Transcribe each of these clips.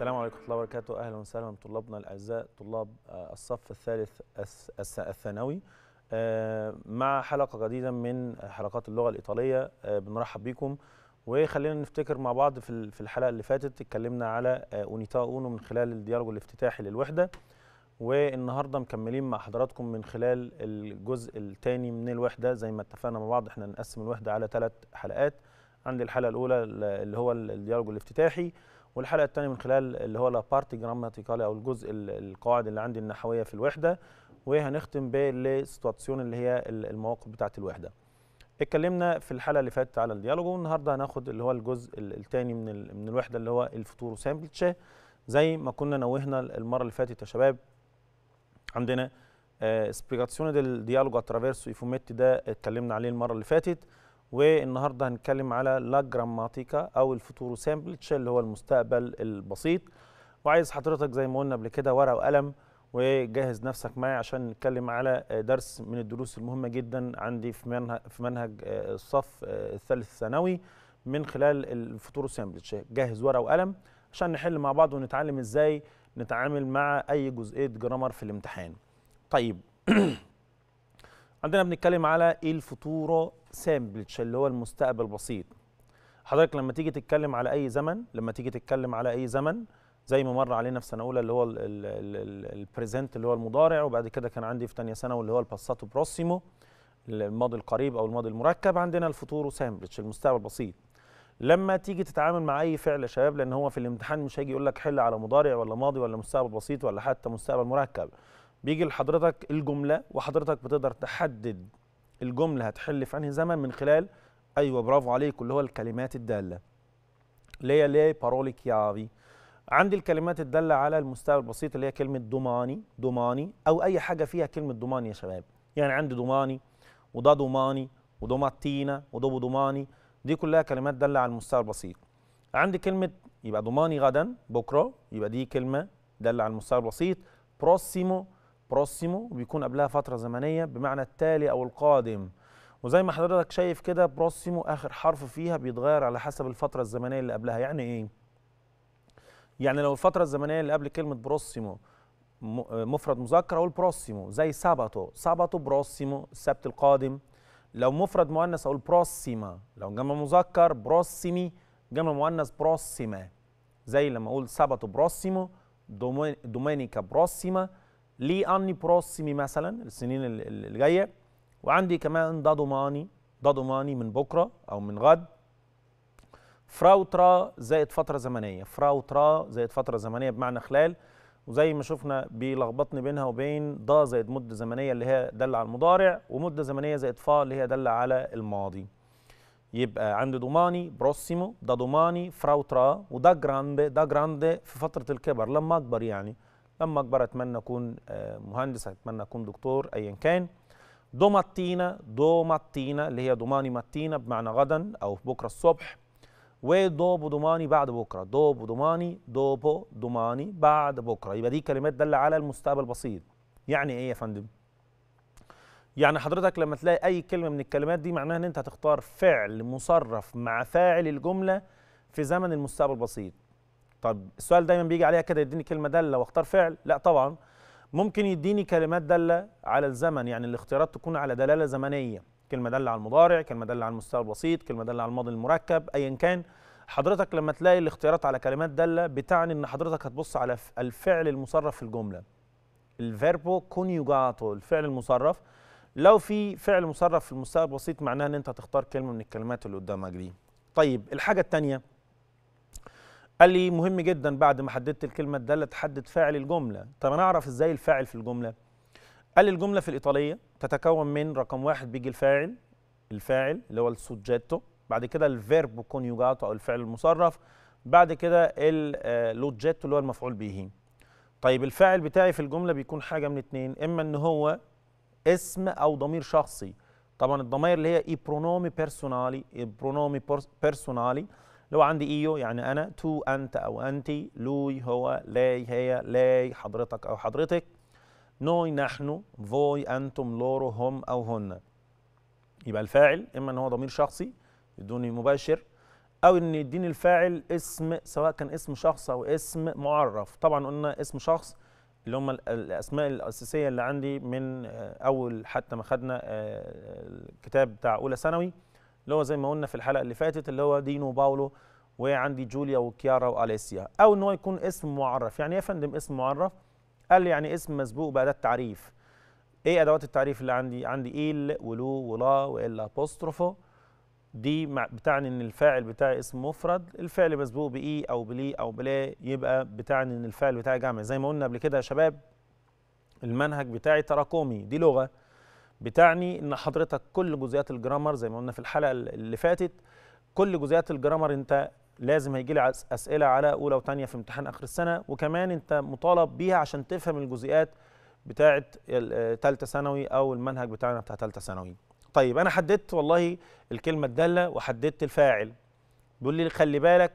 السلام عليكم ورحمة الله وبركاته أهلا وسهلا بطلابنا الأعزاء طلاب آه، الصف الثالث الثانوي آه، مع حلقة جديدة من حلقات اللغة الإيطالية آه، بنرحب بكم وخلينا نفتكر مع بعض في الحلقة اللي فاتت اتكلمنا على أونيتا أونو من خلال الديالوج الافتتاحي للوحدة والنهاردة مكملين مع حضراتكم من خلال الجزء الثاني من الوحدة زي ما اتفقنا مع بعض احنا نقسم الوحدة على ثلاث حلقات عندي الحلقة الأولى اللي هو الديالوج الافتتاحي والحلقه الثانيه من خلال اللي هو لابارتي جراماتيكالي او الجزء القواعد اللي عندي النحويه في الوحده وهنختم بالسيتواسيون اللي هي المواقف بتاعه الوحده اتكلمنا في الحلقه اللي فاتت على الديالوج والنهارده هناخد اللي هو الجزء الثاني من من الوحده اللي هو الفطور سامبلتشه زي ما كنا نوهنا المره اللي فاتت يا شباب عندنا اسبيغاسيون ديال ديالوج اترافيرسو اي ده اتكلمنا عليه المره اللي فاتت والنهارده هنتكلم على لا جراماتيكا او الفوتورو سامبلتش اللي هو المستقبل البسيط وعايز حضرتك زي ما قلنا قبل كده ورقه وقلم وجهز نفسك معي عشان نتكلم على درس من الدروس المهمه جدا عندي في منهج في منهج آه، الصف آه، الثالث ثانوي من خلال الفطور سامبلتش جهز ورقه وقلم عشان نحل مع بعض ونتعلم ازاي نتعامل مع اي جزئيه جرامر في الامتحان طيب عندنا بنتكلم على ايه الفطوره سامبلتش اللي هو المستقبل البسيط حضرتك لما تيجي تتكلم على اي زمن لما تيجي تتكلم على اي زمن زي ما مر علينا في سنه اولى اللي هو البريزنت اللي هو المضارع وبعد كده كان عندي في ثانيه ثانوي اللي هو الباساتو بروسيمو الماضي القريب او الماضي المركب عندنا الفطور ساندويتش المستقبل البسيط لما تيجي تتعامل مع اي فعل يا شباب لان هو في الامتحان مش هيجي يقول لك حل على مضارع ولا ماضي ولا مستقبل بسيط ولا حتى مستقبل مركب بيجي لحضرتك الجمله وحضرتك بتقدر تحدد الجمله هتحل في انهي زمن من خلال ايوه برافو عليك اللي هو الكلمات الداله ليه لي بارولي كيافي عندي الكلمات الداله على المستوى البسيط اللي هي كلمه دوماني دوماني او اي حاجه فيها كلمه دوماني يا شباب يعني عندي دوماني ودا دوماني ودوماتينا ودوبو دوماني دي كلها كلمات داله على المستوى البسيط عندي كلمه يبقى دوماني غدا بكره يبقى دي كلمه داله على المستوى البسيط بروسيمو بروسيمو بيكون قبلها فتره زمنيه بمعنى التالي او القادم وزي ما حضرتك شايف كده بروسيمو اخر حرف فيها بيتغير على حسب الفتره الزمنيه اللي قبلها يعني ايه يعني لو الفتره الزمنيه اللي قبل كلمه بروسيمو مفرد مذكر اقول بروسيمو زي ساباتو ساباتو بروسيمو السبت القادم لو مفرد مؤنث اقول بروسيما لو جمع مذكر بروسيمي جمع مؤنث بروسيما زي لما اقول ساباتو بروسيمو دومينيكا بروسيما لي اني بروسمي مثلا السنين اللي جايه وعندي كمان دادوماني دادوماني من بكره او من غد فراوترا زائد فتره زمنيه فراوترا زائد فتره زمنيه بمعنى خلال وزي ما شفنا بيلخبطني بينها وبين ضا زائد مده زمنيه اللي هي داله على المضارع ومده زمنيه زائد فا اللي هي داله على الماضي يبقى عندي دوماني بروسيمو دا دوماني فراوترا ودا جراند دا جراند في فتره الكبر لما اكبر يعني لما اكبر اتمنى اكون آه، مهندس اتمنى اكون دكتور ايا كان دوماتينا دوماتينا اللي هي دوماني ماتينا بمعنى غدا او بكره الصبح ودوبو دوماني بعد بكره دوبو دوماني دوبو دوماني بعد بكره يبقى دي كلمات داله على المستقبل البسيط يعني ايه يا فندم يعني حضرتك لما تلاقي اي كلمه من الكلمات دي معناها ان انت هتختار فعل مصرف مع فاعل الجمله في زمن المستقبل البسيط طب السؤال دايما بيجي عليها كده يديني كلمه داله واختار فعل لا طبعا ممكن يديني كلمات داله على الزمن يعني الاختيارات تكون على دلاله زمنيه كلمه داله على المضارع كلمه داله على المستوى البسيط كلمه داله على الماضي المركب ايا كان حضرتك لما تلاقي الاختيارات على كلمات داله بتعني ان حضرتك هتبص على الفعل المصرف في الجمله الفيربو كونيوجاتو الفعل المصرف لو في فعل مصرف في المستوى البسيط معناه ان انت هتختار كلمه من الكلمات اللي قدامك دي طيب الحاجه الثانيه قال لي مهم جدا بعد ما حددت الكلمه الداله تحدد فاعل الجمله طب انا اعرف ازاي الفاعل في الجمله قال لي الجمله في الايطاليه تتكون من رقم واحد بيجي الفاعل الفاعل اللي هو السوجيتو بعد كده الفيرب كونيوجاتو او الفعل المصرف بعد كده اللوجيتو آه، اللي هو المفعول به طيب الفاعل بتاعي في الجمله بيكون حاجه من اتنين اما ان هو اسم او ضمير شخصي طبعا الضمائر اللي هي اي برونومي بيرسونالي اي برونومي بيرسونالي لو عندي ايو يعني انا تو انت او انتي لوي هو لاي هي لاي حضرتك او حضرتك نوي نحن فوي انتم لورو هم او هن يبقى الفاعل اما ان هو ضمير شخصي بدون مباشر او ان يديني الفاعل اسم سواء كان اسم شخص او اسم معرف طبعا قلنا اسم شخص اللي هم الاسماء الاساسيه اللي عندي من آه، اول حتى ما خدنا آه، الكتاب بتاع اولى ثانوي اللي هو زي ما قلنا في الحلقه اللي فاتت اللي هو دينو وباولو وعندي جوليا وكيارا واليسيا او ان هو يكون اسم معرف يعني ايه يا فندم اسم معرف قال لي يعني اسم مسبوق باداه تعريف ايه ادوات التعريف اللي عندي عندي ايل ولو ولا والا ابوستروفو دي بتعني ان الفاعل بتاعي اسم مفرد الفعل مسبوق باي او بلي او بلا يبقى بتعني ان الفاعل بتاعي جمع زي ما قلنا قبل كده يا شباب المنهج بتاعي تراكمي دي لغه بتعني ان حضرتك كل جزئيات الجرامر زي ما قلنا في الحلقه اللي فاتت كل جزئيات الجرامر انت لازم هيجي لي اسئله على اولى وثانيه في امتحان اخر السنه وكمان انت مطالب بيها عشان تفهم الجزئيات بتاعه ثالثه ثانوي او المنهج بتاعنا بتاع ثالثه ثانوي طيب انا حددت والله الكلمه الداله وحددت الفاعل بيقول لي خلي بالك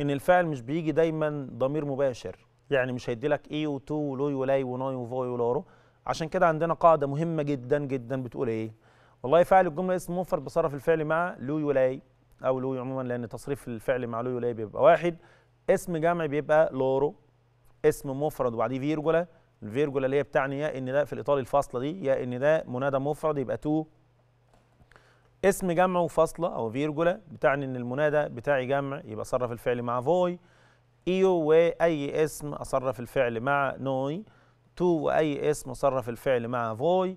ان الفاعل مش بيجي دايما ضمير مباشر يعني مش هيدي لك اي وتو ولوي ولاي وناي وفوي ولورو عشان كده عندنا قاعده مهمه جدا جدا بتقول ايه والله فعل الجمله اسم مفرد بصرف الفعل مع لو يلاي او لو عموما لان تصريف الفعل مع لو يلاي بيبقى واحد اسم جمع بيبقى لورو اسم مفرد وبعديه فيرجولا الفيرجولا اللي هي بتعني يا ان ده في الايطالي الفاصله دي يا ان ده منادى مفرد يبقى تو اسم جمع وفاصله او فيرجولا بتعني ان المنادى بتاعي جمع يبقى صرف الفعل مع فوي ايو واي اسم اصرف الفعل مع نوي تو واي اسم صرف الفعل مع فوي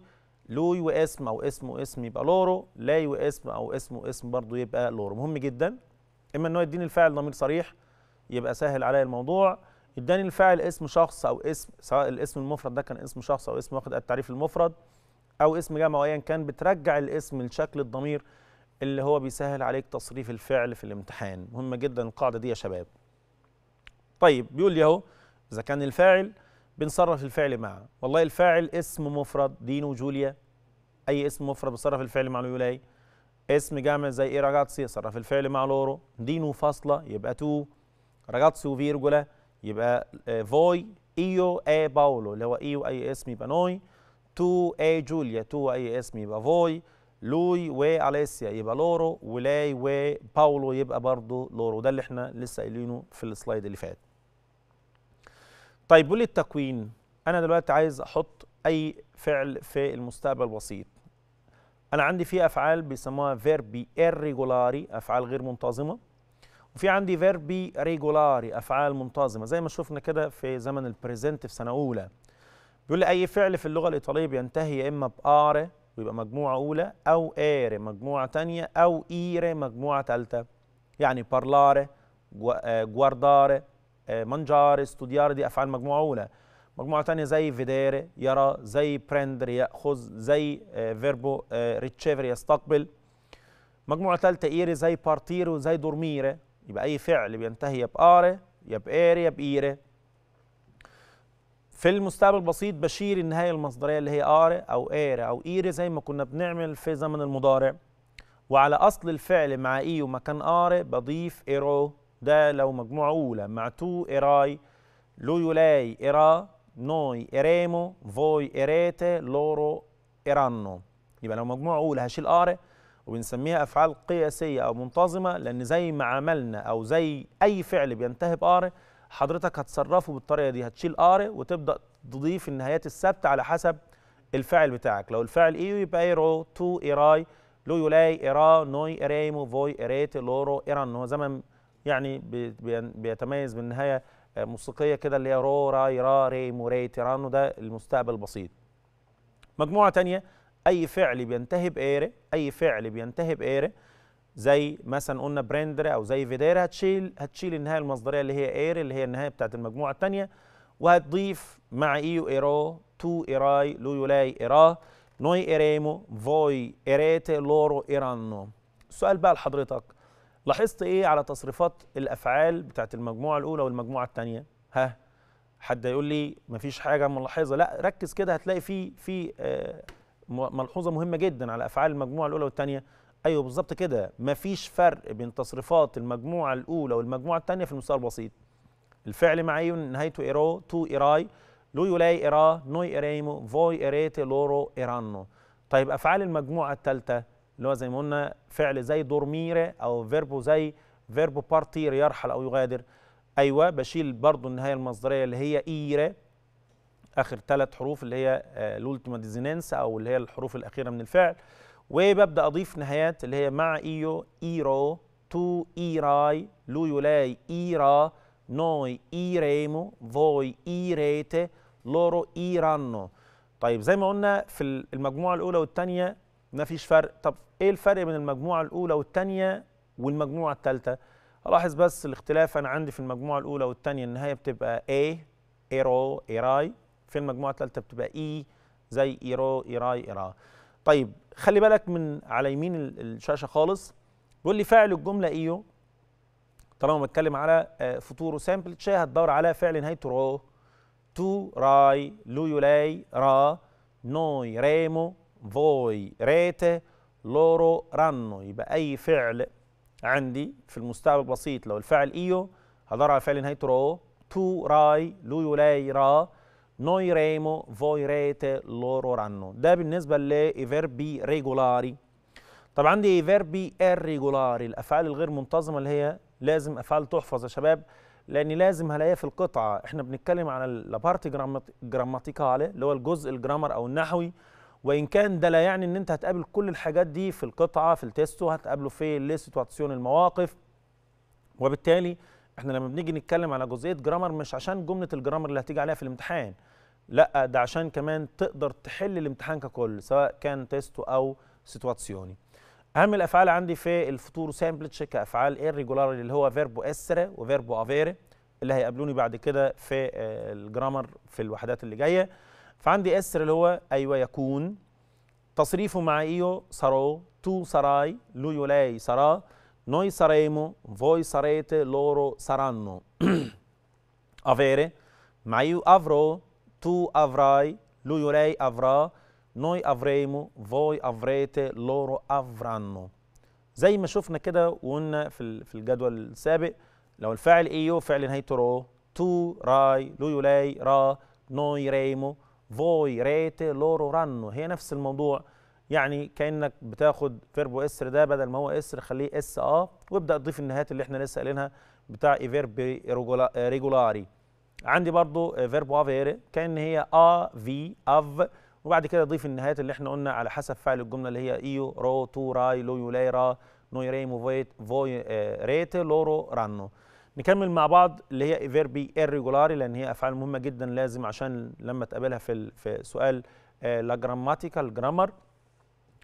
لوي واسم او اسم واسم يبقى لورو لاي واسم او اسم واسم برضه يبقى لورو مهم جدا اما ان هو يديني الفاعل ضمير صريح يبقى سهل عليا الموضوع اداني الفاعل اسم شخص او اسم سواء الاسم المفرد ده كان اسم شخص او اسم واخد التعريف المفرد او اسم جمع ايا كان بترجع الاسم لشكل الضمير اللي هو بيسهل عليك تصريف الفعل في الامتحان مهمه جدا القاعده دي يا شباب طيب بيقول لي اهو اذا كان الفاعل بنصرف الفعل مع والله الفاعل اسم مفرد دينو جوليا اي اسم مفرد بصرف الفعل مع الولاي اسم جامع زي ايه راجاتسي صرف الفعل مع لورو دينو فاصله يبقى تو راجاتسي وفيرجولا يبقى آه، فوي ايو اي باولو اللي هو ايو اي اسم يبقى نوي تو اي جوليا تو اي اسم يبقى فوي لوي واليسيا يبقى لورو ولاي وباولو يبقى برضه لورو ده اللي احنا لسه قايلينه في السلايد اللي فات طيب بيقول لي التكوين انا دلوقتي عايز احط اي فعل في المستقبل البسيط انا عندي في افعال بيسموها فيربي irregulari افعال غير منتظمه وفي عندي فيربي ريجولاري افعال منتظمه زي ما شفنا كده في زمن البريزنت في سنه اولى بيقول لي اي فعل في اللغه الايطاليه بينتهي يا اما بار ويبقى مجموعه اولى او ار مجموعه ثانيه او اير مجموعه ثالثه يعني بارلاري آه، جوارداري منجار استوديار دي افعال مجموعه اولى مجموعه ثانيه زي فيدير يرى زي برندر ياخذ زي فيربو آه، ريتشيفر آه، يستقبل مجموعه ثالثه ايري زي بارتير وزي دورميره يبقى اي فعل بينتهي يا باري يا باري يا بايره في المستقبل البسيط بشير النهايه المصدريه اللي هي اري او ايري او ايري زي ما كنا بنعمل في زمن المضارع وعلى اصل الفعل مع اي e ومكان اري بضيف ايرو ده لو مجموعة أولى مع تو إراي لويولاي إرا نوي إريمو فوي إريتي لورو إرانو يبقى لو مجموعة أولى هشيل آر وبنسميها أفعال قياسية أو منتظمة لأن زي ما عملنا أو زي أي فعل بينتهي بآر حضرتك هتصرفه بالطريقة دي هتشيل آر وتبدأ تضيف النهايات الثابتة على حسب الفعل بتاعك لو الفعل إيو يبقى إيرو تو إيراي لو يولاي إرا نوي إريمو فوي إريتي لورو إرانو هو زي ما يعني بيتميز بالنهايه آه، موسيقيه كده اللي هي رو راي را ري موري تيرانو ده المستقبل البسيط مجموعه تانية اي فعل بينتهي بايري اي فعل بينتهي بايري زي مثلا قلنا برندر او زي فيدير هتشيل هتشيل النهايه المصدريه اللي هي اير اللي هي النهايه بتاعت المجموعه الثانيه وهتضيف مع ايو ايرو تو ايراي لو يولاي ايرا نوي ايريمو فوي ايريتي لورو ايرانو السؤال بقى لحضرتك لاحظت ايه على تصريفات الافعال بتاعت المجموعه الاولى والمجموعه الثانيه ها حد يقول لي مفيش حاجه ملاحظه لا ركز كده هتلاقي في في آه، ملحوظه مهمه جدا على افعال المجموعه الاولى والثانيه ايوه بالظبط كده مفيش فرق بين تصريفات المجموعه الاولى والمجموعه الثانيه في المستوى البسيط الفعل معي نهايته ايرو تو ايراي لو يولاي ايرا نوي ايريمو فوي ايريتي لورو ايرانو طيب افعال المجموعه الثالثه اللي هو زي ما قلنا فعل زي دورمير او فيربو زي فيربو بارتير يرحل او يغادر ايوه بشيل برضو النهايه المصدريه اللي هي ايره اخر ثلاث حروف اللي هي آه، الولتيما ديزيننس او اللي هي الحروف الاخيره من الفعل وببدا اضيف نهايات اللي هي مع ايو ايرو تو ايراي لو يولاي ايرا نوي ايريمو فوي ايريتي لورو ايرانو طيب زي ما قلنا في المجموعه الاولى والثانيه ما فيش فرق طب ايه الفرق بين المجموعه الاولى والثانيه والمجموعه الثالثه الاحظ بس الاختلاف انا عندي في المجموعه الاولى والثانيه النهايه بتبقى A ايرو ايراي في المجموعه الثالثه بتبقى اي e زي ايرو e ايراي e ايرا طيب خلي بالك من على يمين الشاشه خالص بيقول لي فاعل الجمله ايو طالما بتكلم على آه، فطور وسامبل تشي هتدور على فعل نهايته رو تو راي لويولاي را نوي ريمو voi rete loro رانو يبقى أي فعل عندي في المستقبل بسيط لو الفعل إيو هدور على فعل نهايته رو تو راي لو يولاي را نوي ريمو voi rete loro رانو ده بالنسبة فيربي ريجولاري طب عندي فيربي ريجولاري الأفعال الغير منتظمة اللي هي لازم أفعال تحفظ يا شباب لأن لازم هلاقيها في القطعة احنا بنتكلم على لابارتي جراماتيكالي اللي هو الجزء الجرامر أو النحوي وان كان ده لا يعني ان انت هتقابل كل الحاجات دي في القطعه في التيستو هتقابله في لسيتواسيون المواقف وبالتالي احنا لما بنيجي نتكلم على جزئيه جرامر مش عشان جمله الجرامر اللي هتيجي عليها في الامتحان لا ده عشان كمان تقدر تحل الامتحان ككل سواء كان تيستو او سيتواسيوني اهم الافعال عندي في الفطور سامبلتش كافعال ايريجولار اللي هو فيربو اسره وفيربو افيري اللي هيقابلوني بعد كده في آه، الجرامر في الوحدات اللي جايه فعندي اسر اللي هو ايوه يكون تصريفه مع ايو سارو تو سراي لو يولاي سارا نوي saremo فوي sarete loro saranno افيري مع ايو افرو تو افراي لو يولاي افرا نوي افريمو فوي voi لورو loro زي ما شفنا كده وقلنا في في الجدول السابق لو الفاعل ايو فعل نهايته رو تو راي لويولاي را نوي ريمو فوي ريتي لورو رانو هي نفس الموضوع يعني كانك بتاخد فيربو اسر ده بدل ما هو اسر خليه اس اه وابدا تضيف النهايات اللي احنا لسه قايلينها بتاع فيرب ريجولاري عندي برضو فيربو افيري كان هي ا في اف وبعد كده ضيف النهايات اللي احنا قلنا على حسب فعل الجمله اللي هي ايو رو تو راي لو يولاي را نويري موفيت فوي ريت لورو رانو نكمل مع بعض اللي هي فيربي ايريجولاري لان هي افعال مهمه جدا لازم عشان لما تقابلها في في سؤال آه، لا جراماتيكال جرامر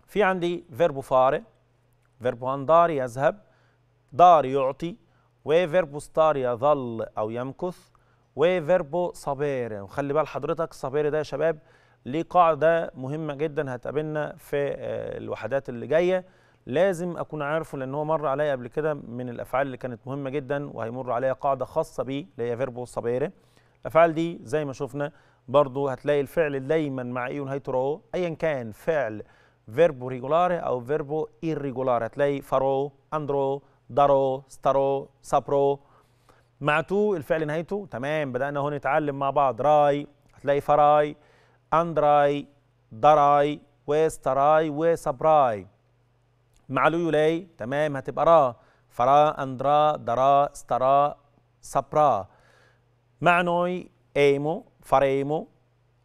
في عندي فيربو فار فيربو اندار يذهب دار يعطي وفيربو ستار يظل او يمكث وفيربو صبير وخلي بال حضرتك صبير ده يا شباب ليه قاعده مهمه جدا هتقابلنا في آه، الوحدات اللي جايه لازم اكون عارفه لان هو مر عليا قبل كده من الافعال اللي كانت مهمه جدا وهيمر عليا قاعده خاصه بيه اللي هي فيربو صبيره الافعال دي زي ما شفنا برضو هتلاقي الفعل دايما مع اي ونهايته رو ايا كان فعل فيربو ريجولاري او فيربو ايريجولاري هتلاقي فارو اندرو دارو ستارو سابرو مع تو الفعل نهايته تمام بدانا هون نتعلم مع بعض راي هتلاقي فراي اندراي دراي وستراي وسابراي مع لو يولاي تمام هتبقى را فرا اندرا درا استرا سبرا مع نوي ايمو فريمو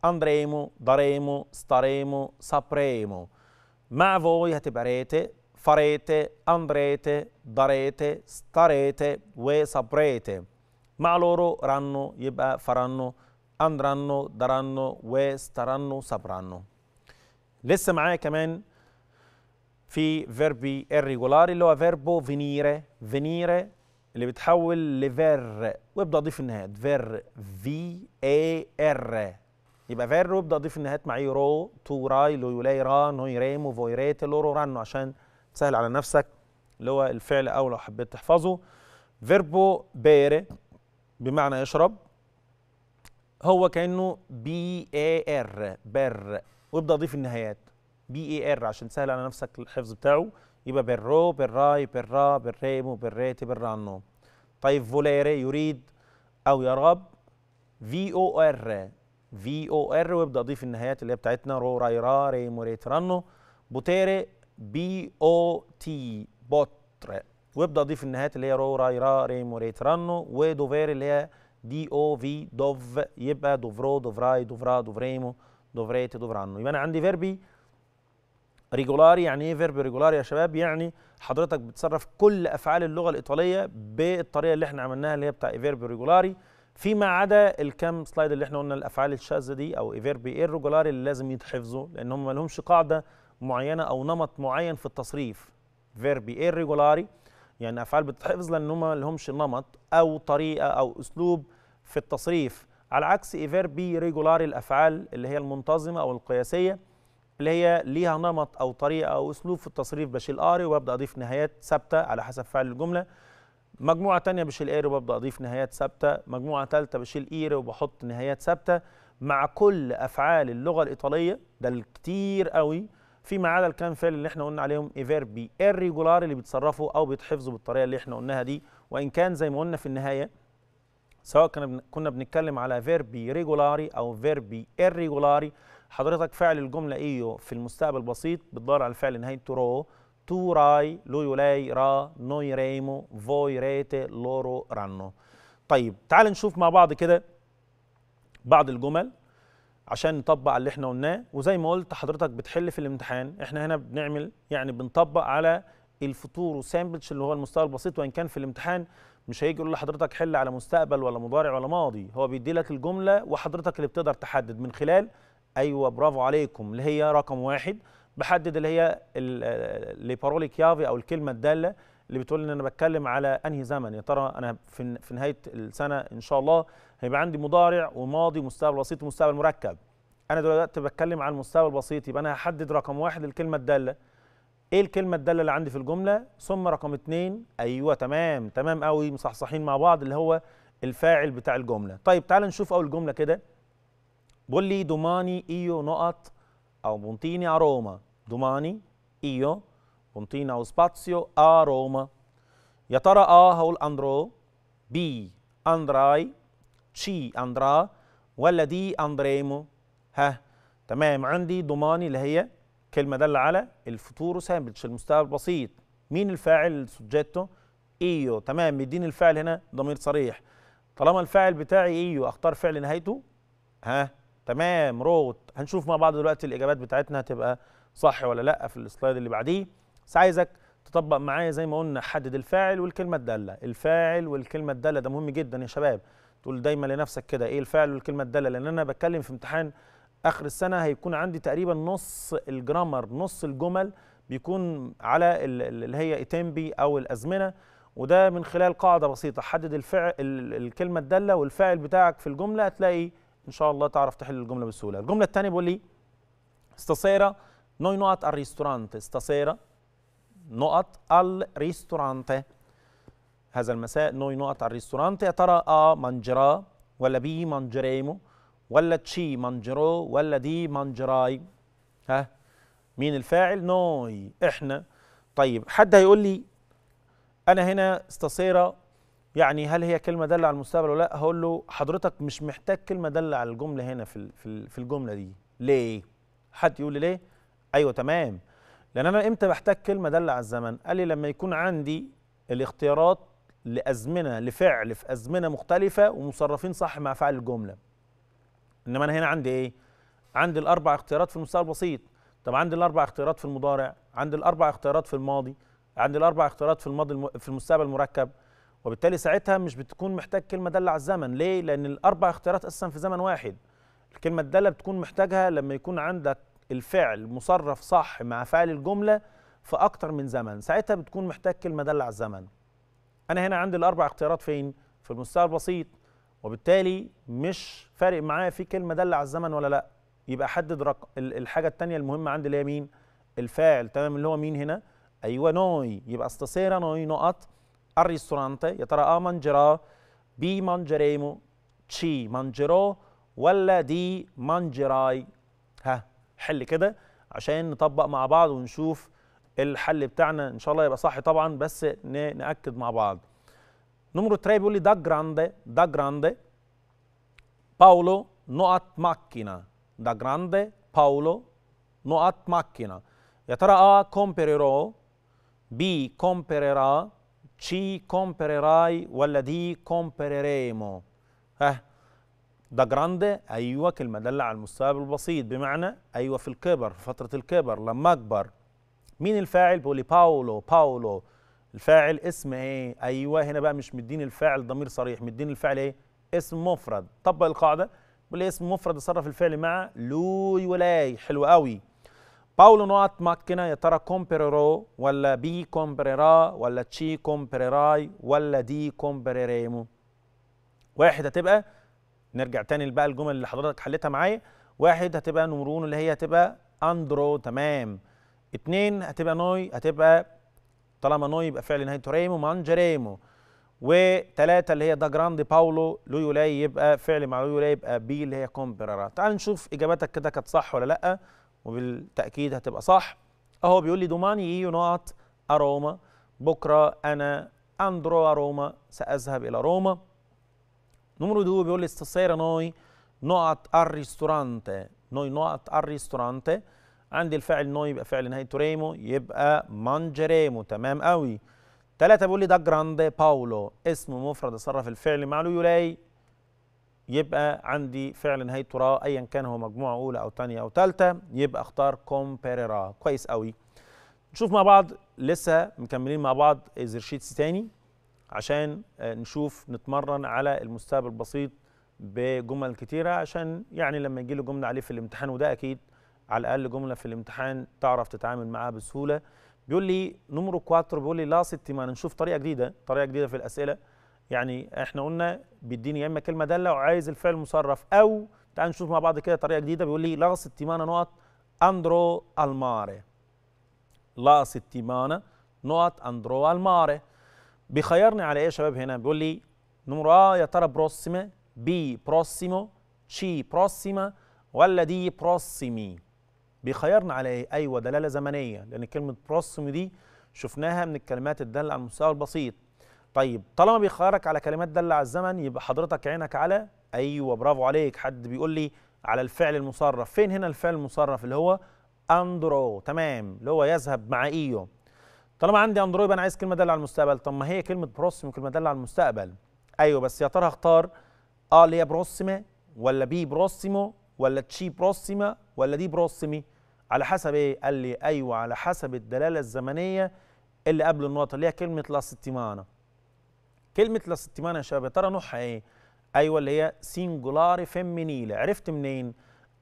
اندريمو دريمو ستريمو سبريمو مع فوي هتبقى ريتي فريتي اندريتي دريتي ستريتي وسبريتي مع لورو رانو يبقى فرانو اندرانو درانو وسترانو سبرانو لسه معايا كمان في فيربي الريجولاري اللي هو فيربو فينيري فينيري اللي بتحول لفير وابدا اضيف النهايات فير في اي ار يبقى فير وابدا اضيف النهايات معي إيه؟ رو تو راي يولاي را نويريمو فويريت لورو رانو عشان تسهل على نفسك اللي هو الفعل او لو حبيت تحفظه فيربو بيري بمعنى يشرب هو كانه بي اي ار بر وابدا اضيف النهايات بي اي ار عشان تسهل على نفسك الحفظ بتاعه يبقى بالرو بالراي بالرا بالريمو بالريت بالرانو طيب فوليري يريد او يرغب في او ار في او ار وابدا اضيف النهايات اللي هي بتاعتنا رو راي را ريم ريت رانو بوتيري بي او تي بوتر وابدا اضيف النهايات اللي هي رو راي را ريم ريت رانو ودوفير اللي هي دي او في دوف يبقى دوفرو دوفراي دوفرا دوفريمو دوفريت دوفرانو يبقى انا عندي فيربي ريجولاري يعني ايه فيرب ريجولاري يا شباب يعني حضرتك بتصرف كل افعال اللغه الايطاليه بالطريقه اللي احنا عملناها اللي هي بتاع فيرب إيه ريجولاري فيما عدا الكام سلايد اللي احنا قلنا الافعال الشاذه دي او ايفيرب ايرجولاري اللي لازم يتحفظوا لان هم ما لهمش قاعده معينه او نمط معين في التصريف فيرب ايرجولاري ريجولاري يعني افعال بتتحفظ لان هم ما لهمش نمط او طريقه او اسلوب في التصريف على عكس ايفيرب إيه ريجولاري الافعال اللي هي المنتظمه او القياسيه اللي هي ليها نمط او طريقه او اسلوب في التصريف بشيل ار وببدا اضيف نهايات ثابته على حسب فعل الجمله مجموعه ثانيه بشيل ار وببدا اضيف نهايات ثابته مجموعه ثالثه بشيل اير e وبحط نهايات ثابته مع كل افعال اللغه الايطاليه ده الكتير قوي فيما عدا الكام فعل اللي احنا قلنا عليهم ايفيربي الريجولار اللي بيتصرفوا او بيتحفظوا بالطريقه اللي احنا قلناها دي وان كان زي ما قلنا في النهايه سواء كنا كنا بنتكلم على فيربي ريجولاري او فيربي الريجولاري حضرتك فعل الجمله ايو إيه في المستقبل بسيط بتدور على الفعل نهاية رو تو راي لو يولاي را نوي ريمو فوي ريتي لورو رانو طيب تعال نشوف مع بعض كده بعض الجمل عشان نطبق اللي احنا قلناه وزي ما قلت حضرتك بتحل في الامتحان احنا هنا بنعمل يعني بنطبق على الفطور وساندوتش اللي هو المستوى البسيط وان كان في الامتحان مش هيجي يقول لحضرتك حل على مستقبل ولا مضارع ولا ماضي هو بيدي لك الجمله وحضرتك اللي بتقدر تحدد من خلال ايوه برافو عليكم اللي هي رقم واحد بحدد اللي هي لي بارولي كيافي او الكلمه الداله اللي بتقول ان انا بتكلم على انهي زمن يا ترى انا في في نهايه السنه ان شاء الله هيبقى عندي مضارع وماضي ومستقبل بسيط ومستقبل مركب انا دلوقتي بتكلم على المستوى البسيط يبقى انا هحدد رقم واحد الكلمه الداله ايه الكلمه الداله اللي عندي في الجمله ثم رقم اثنين ايوه تمام تمام قوي مصحصحين مع بعض اللي هو الفاعل بتاع الجمله طيب تعال نشوف اول جمله كده بولي لي دوماني ايو نقط او بونتيني ا روما دوماني ايو مونتيني او سباتسيو ا روما يا ترى ا هقول اندرو بي اندراي تشي اندرا ولا دي اندريمو ها تمام عندي دوماني اللي هي كلمه دل على الفطور ساندويتش المستوى البسيط مين الفاعل سوجيتو ايو تمام مديني الفاعل هنا ضمير صريح طالما الفاعل بتاعي ايو اختار فعل نهايته ها تمام روت هنشوف مع بعض دلوقتي الاجابات بتاعتنا هتبقى صح ولا لا في السلايد اللي بعديه بس عايزك تطبق معايا زي ما قلنا حدد الفاعل والكلمه الداله الفاعل والكلمه الداله ده مهم جدا يا شباب تقول دايما لنفسك كده ايه الفاعل والكلمه الداله لان انا بتكلم في امتحان اخر السنه هيكون عندي تقريبا نص الجرامر نص الجمل بيكون على اللي هي اتمبي او الازمنه وده من خلال قاعده بسيطه حدد الفعل الكلمه الداله والفاعل بتاعك في الجمله هتلاقي ان شاء الله تعرف تحل الجمله بسهوله الجمله الثانيه بيقول لي استصيره noi no at al ristorante stasera نقط الريستورانت هذا المساء نوي نقط الريستورانت يا ترى ا مانجرا ولا بي مانجريمو ولا تشي مانجرو ولا دي مانجراي ها مين الفاعل نوي احنا طيب حد هيقول لي انا هنا استصيره يعني هل هي كلمه داله على المستقبل ولا لا هقول له حضرتك مش محتاج كلمه داله على الجمله هنا في في الجمله دي ليه حد يقول لي ليه ايوه تمام لان انا امتى بحتاج كلمه داله على الزمن قال لي لما يكون عندي الاختيارات لازمنه لفعل في ازمنه مختلفه ومصرفين صح مع فعل الجمله انما انا هنا عندي ايه عندي الاربع اختيارات في المستقبل البسيط طب عندي الاربع اختيارات في المضارع عندي الاربع اختيارات في الماضي عندي الاربع اختيارات في الماضي الم... في المستقبل المركب وبالتالي ساعتها مش بتكون محتاج كلمه داله على الزمن ليه لان الاربع اختيارات اساسا في زمن واحد الكلمه الداله بتكون محتاجها لما يكون عندك الفعل مصرف صح مع فعل الجمله في اكتر من زمن ساعتها بتكون محتاج كلمه داله على الزمن انا هنا عندي الاربع اختيارات فين في المستوى البسيط وبالتالي مش فارق معايا في كلمه داله على الزمن ولا لا يبقى حدد رق... الحاجه التانية المهمه عندي اللي هي مين الفاعل تمام اللي هو مين هنا ايوه نوي يبقى استسيره نوي نقط الريستورانت يا ترى ا مانجرا بي مانجريمو تشي مانجرو ولا دي مانجراي ها حل كده عشان نطبق مع بعض ونشوف الحل بتاعنا ان شاء الله يبقى صح طبعا بس ناكد مع بعض نمرو 3 بيقول لي دا جراندي دا جراندي باولو نقط ماكينا دا جراندي باولو نقط ماكينا يا ترى ا كومبيريرو بي كومبيريرا ci comprerai ولا دي compereremo ها ده جراند ايوه كلمه داله على المستوى البسيط بمعنى ايوه في الكبر في فتره الكبر لما اكبر مين الفاعل بيقول لي باولو باولو الفاعل اسم ايه ايوه هنا بقى مش مديني الفاعل ضمير صريح مديني الفاعل ايه اسم مفرد طبق القاعده بيقول لي اسم مفرد يصرف الفعل مع لوي ولاي حلو قوي باولو نوات مكنة يا ترى كومبريرو ولا بي كومبريرا ولا تشي كومبريراي ولا دي كومبريريمو واحد هتبقى نرجع تاني بقى الجمل اللي حضرتك حلتها معايا واحد هتبقى نمرون اللي هي هتبقى اندرو تمام اتنين هتبقى نوي هتبقى طالما نوي يبقى فعل نهايته ريمو مانجريمو وثلاثة اللي هي دا جراند باولو لويولاي يبقى فعل مع لويولاي يبقى بي اللي هي كومبريرا تعال نشوف اجاباتك كده كانت صح ولا لا وبالتاكيد هتبقى صح اهو بيقول لي دوماني يو نوت اروما بكره انا اندرو اروما ساذهب الى روما نمرو دو بيقول لي ستسيرا نوي نوت ار ريستورانتي نوي نوت ار ريستورانتي عندي الفعل نوي يبقى فعل نهاية ريمو يبقى مانجريمو تمام قوي ثلاثة بيقول لي دا جراندي باولو اسم مفرد صرف الفعل مع يولاي يبقى عندي فعل نهاية را أيا كان هو مجموعة أولى أو ثانية أو ثالثة يبقى أختار كومبيريرا كويس قوي نشوف مع بعض لسه مكملين مع بعض اكزرشيتس تاني عشان آه، نشوف نتمرن على المستوى البسيط بجمل كتيرة عشان يعني لما يجي له جملة عليه في الامتحان وده أكيد على الأقل جملة في الامتحان تعرف تتعامل معاها بسهولة بيقول لي نمرو كواتر بيقول لي لا ستي ما نشوف طريقة جديدة طريقة جديدة في الأسئلة يعني احنا قلنا بيديني يا اما كلمه داله وعايز الفعل المصرف او تعال نشوف مع بعض كده طريقه جديده بيقول لي لغص التيمانه نقط اندرو الماري لغص التيمانه نقط اندرو الماري بيخيرني على ايه يا شباب هنا بيقول لي نمرة يا ترى بروسيما بي بروسيمو شي بروسيما ولا دي بروسيمي بيخيرنا على ايه ايوه دلاله زمنيه لان كلمه بروسيمي دي شفناها من الكلمات الداله على المستوى البسيط طيب طالما بيخيرك على كلمات دل على الزمن يبقى حضرتك عينك على ايوه برافو عليك حد بيقول لي على الفعل المصرف فين هنا الفعل المصرف اللي هو اندرو تمام اللي هو يذهب مع ايو طالما عندي اندرو يبقى انا عايز كلمه داله على المستقبل طب ما هي كلمه بروسم كلمه داله على المستقبل ايوه بس يا ترى اختار اه اللي هي بروسما ولا بي بروسيمو ولا تشي بروسيما ولا دي بروسمي على حسب ايه قال لي ايوه على حسب الدلاله الزمنيه اللي قبل النقطه اللي هي كلمه لا كلمه لا يا شباب يا ترى نوعها ايه ايوه اللي هي سينجولاري فيمينيل عرفت منين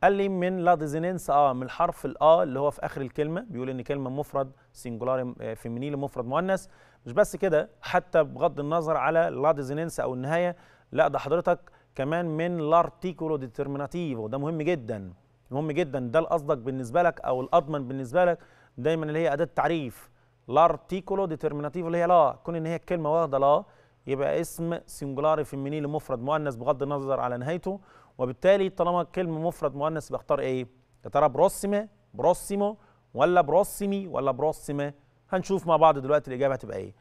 قال لي من لا ديزيننس اه من الحرف الا آه اللي هو في اخر الكلمه بيقول ان كلمه مفرد سينجولاري آه، فيمينيل مفرد مؤنث مش بس كده حتى بغض النظر على لا ديزيننس او النهايه لا ده حضرتك كمان من لارتيكولو ديترميناتيف ده مهم جدا مهم جدا ده الاصدق بالنسبه لك او الاضمن بالنسبه لك دايما اللي هي اداه تعريف لارتيكولو ديترميناتيف اللي هي لا كون ان هي الكلمه واخده لا يبقى اسم سنجولاري فيميني لمفرد مؤنث بغض النظر على نهايته وبالتالي طالما كلمه مفرد مؤنث بختار ايه يا ترى بروسيما بروسيمو ولا بروسيمي ولا بروسيما هنشوف مع بعض دلوقتي الاجابه هتبقى ايه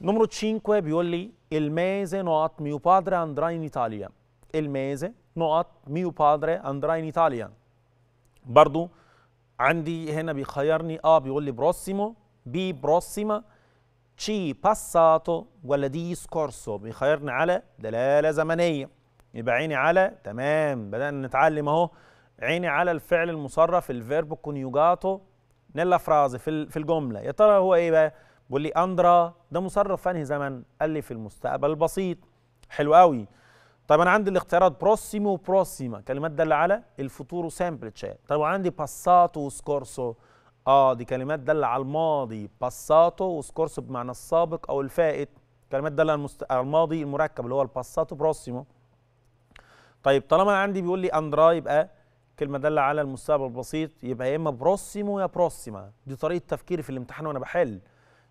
نمرو 5 بيقول لي الميزه نوت ميو بادري اندرا ان ايطاليا الميزه نوت ميو بادري اندرا ان ايطاليا برضو عندي هنا بيخيرني اه بيقول لي بروسيمو بي بروسيما تشي باساتو ولا دي سكورسو بيخيرني على دلالة زمنية يبقى عيني على تمام بدأنا نتعلم اهو عيني على الفعل المصرف الفيرب كونيوجاتو نيلا فرازي في في الجملة يا ترى هو ايه بقى؟ بيقول لي اندرا ده مصرف في انهي زمن؟ قال لي في المستقبل البسيط حلو قوي طيب انا عندي الاختيارات بروسيمو وبروسيما كلمات دالة على الفطور وسامبل تشات طيب وعندي باساتو وسكورسو اه دي كلمات دل على الماضي باساتو وسكورسو بمعنى السابق او الفائت كلمات دل على, المست... الماضي المركب اللي هو الباساتو بروسيمو طيب طالما انا عندي بيقول لي اندرا يبقى كلمه داله على المستقبل البسيط يبقى يا اما بروسيمو يا بروسيما دي طريقه تفكيري في الامتحان وانا بحل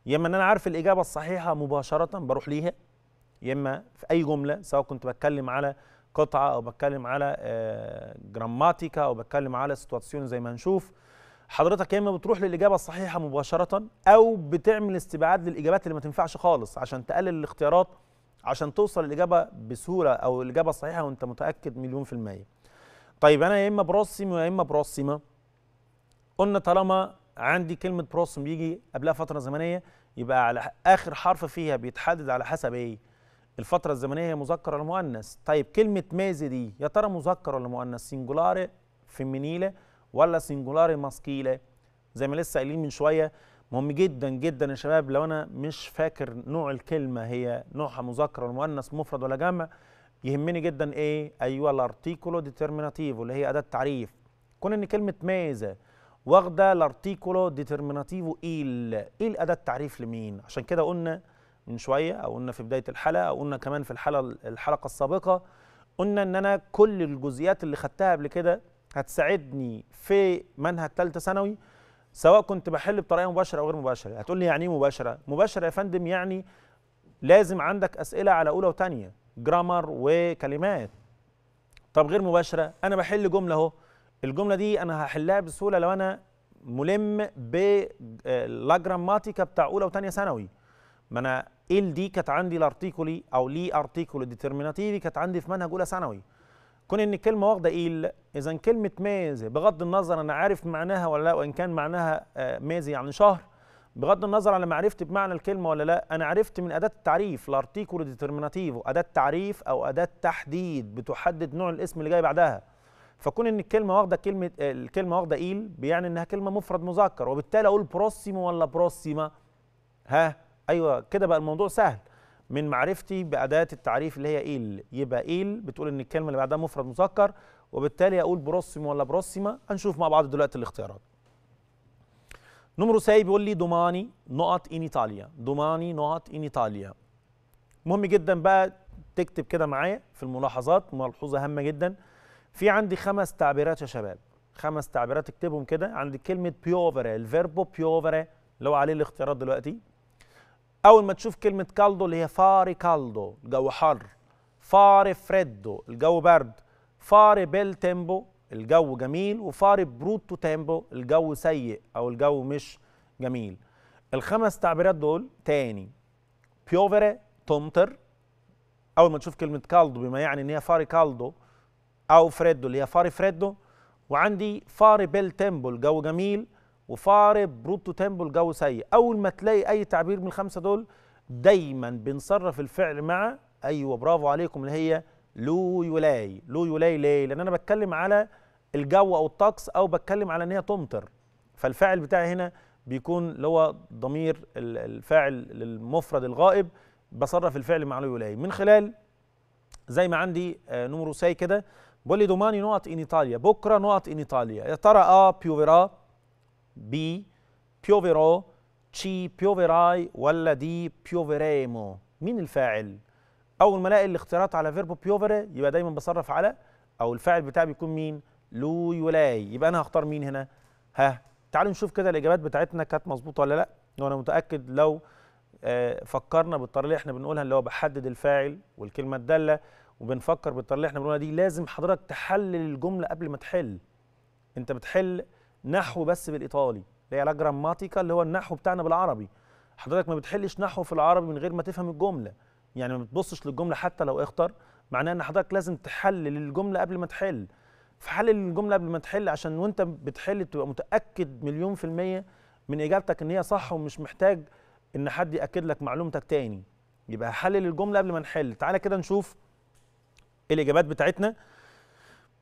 يا اما ان انا عارف الاجابه الصحيحه مباشره بروح ليها يا اما في اي جمله سواء كنت بتكلم على قطعه او بتكلم على جراماتيكا آه، او بتكلم على سيتواسيون زي ما هنشوف حضرتك يا اما بتروح للاجابه الصحيحه مباشره او بتعمل استبعاد للاجابات اللي ما تنفعش خالص عشان تقلل الاختيارات عشان توصل الاجابه بسهوله او الاجابه الصحيحه وانت متاكد مليون في الميه طيب انا يا اما بروسم يا اما بروسمه قلنا طالما عندي كلمه بروسم بيجي قبلها فتره زمنيه يبقى على اخر حرف فيها بيتحدد على حسب ايه الفترة الزمنية هي مذكر ولا مؤنث؟ طيب كلمة مازي دي يا ترى مذكر ولا مؤنث؟ سنجولاري فيمينيلي ولا سنجولاري ماسكيلا زي ما لسه قايلين من شويه مهم جدا جدا يا شباب لو انا مش فاكر نوع الكلمه هي نوعها مذكر ولا مؤنث مفرد ولا جمع يهمني جدا ايه ايوه الارتيكولو ديترميناتيفو اللي هي اداه تعريف كون ان كلمه ماذا واخده الارتيكولو ديترميناتيفو ايل ايه اداه تعريف لمين عشان كده قلنا من شويه او قلنا في بدايه الحلقه او قلنا كمان في الحلقه الحلقه السابقه قلنا ان انا كل الجزئيات اللي خدتها قبل كده هتساعدني في منهج ثالثه ثانوي سواء كنت بحل بطريقه مباشره او غير مباشره هتقول لي يعني ايه مباشره مباشره يا فندم يعني لازم عندك اسئله على اولى وثانيه جرامر وكلمات طب غير مباشره انا بحل جمله اهو الجمله دي انا هحلها بسهوله لو انا ملم آه، جراماتيكا بتاع اولى وثانيه ثانوي ما انا ال دي كانت عندي الارتيكولي او لي ارتيكولي ديترميناتيفي كانت عندي في منهج اولى ثانوي كون ان الكلمه واخده ايل اذا كلمه ماذا بغض النظر انا عارف معناها ولا لا وان كان معناها آه، ماذا يعني شهر بغض النظر على معرفتي عرفت بمعنى الكلمه ولا لا انا عرفت من اداه التعريف لارتيكولو ديترميناتيفو اداه تعريف او اداه تحديد بتحدد نوع الاسم اللي جاي بعدها فكون ان الكلمه واخده كلمه آه، الكلمه واخده ايل بيعني انها كلمه مفرد مذكر وبالتالي اقول بروسيمو ولا بروسيما ها ايوه كده بقى الموضوع سهل من معرفتي بأداة التعريف اللي هي إيل يبقى إيل بتقول إن الكلمة اللي بعدها مفرد مذكر وبالتالي أقول بروسيم ولا بروسيما هنشوف مع بعض دلوقتي الاختيارات نمرو ساي بيقول لي دوماني نقط إن إيطاليا دوماني نقط إن إيطاليا مهم جدا بقى تكتب كده معايا في الملاحظات ملحوظة هامة جدا في عندي خمس تعبيرات يا شباب خمس تعبيرات اكتبهم كده عند كلمة بيوفري الفيربو بيوفري اللي هو عليه الاختيارات دلوقتي اول ما تشوف كلمه كالدو اللي هي فاري كالدو الجو حر فاري فريدو الجو برد فاري بيل تيمبو الجو جميل وفاري بروتو تيمبو الجو سيء او الجو مش جميل الخمس تعبيرات دول تاني بيوفري تمطر اول ما تشوف كلمه كالدو بما يعني ان هي فاري كالدو او فريدو اللي هي فاري فريدو وعندي فاري بيل تيمبو الجو جميل وفارب بروتو تيمبو الجو سيء اول ما تلاقي اي تعبير من الخمسه دول دايما بنصرف الفعل مع ايوه برافو عليكم اللي هي لو يولاي لو يولاي ليه لان انا بتكلم على الجو او الطقس او بتكلم على ان هي تمطر فالفاعل بتاعي هنا بيكون اللي هو ضمير الفاعل للمفرد الغائب بصرف الفعل مع لو يولاي من خلال زي ما عندي آه، نمرو ساي كده بقول لي دوماني نقط ان ايطاليا بكره نقط ان ايطاليا يا ترى اه بيوفيرا بي بيوفيرو تشي بيوفيراي ولا دي بيوفيريمو مين الفاعل اول ما الاقي الاختيارات على فيربو بيوفري يبقى دايما بصرف على او الفاعل بتاعي بيكون مين لو يولاي يبقى انا هختار مين هنا ها تعالوا نشوف كده الاجابات بتاعتنا كانت مظبوطه ولا لا وانا متاكد لو آه فكرنا بالطريقه اللي احنا بنقولها اللي هو بحدد الفاعل والكلمه الداله وبنفكر بالطريقه اللي احنا بنقولها دي لازم حضرتك تحلل الجمله قبل ما تحل انت بتحل نحو بس بالايطالي اللي هي علاج جراماتيكا اللي هو النحو بتاعنا بالعربي حضرتك ما بتحلش نحو في العربي من غير ما تفهم الجمله يعني ما بتبصش للجمله حتى لو اخطر معناه ان حضرتك لازم تحلل الجمله قبل ما تحل فحلل الجمله قبل ما تحل عشان وانت بتحل تبقى متاكد مليون في الميه من اجابتك ان هي صح ومش محتاج ان حد ياكد لك معلومتك تاني يبقى حلل الجمله قبل ما نحل تعالى كده نشوف الاجابات بتاعتنا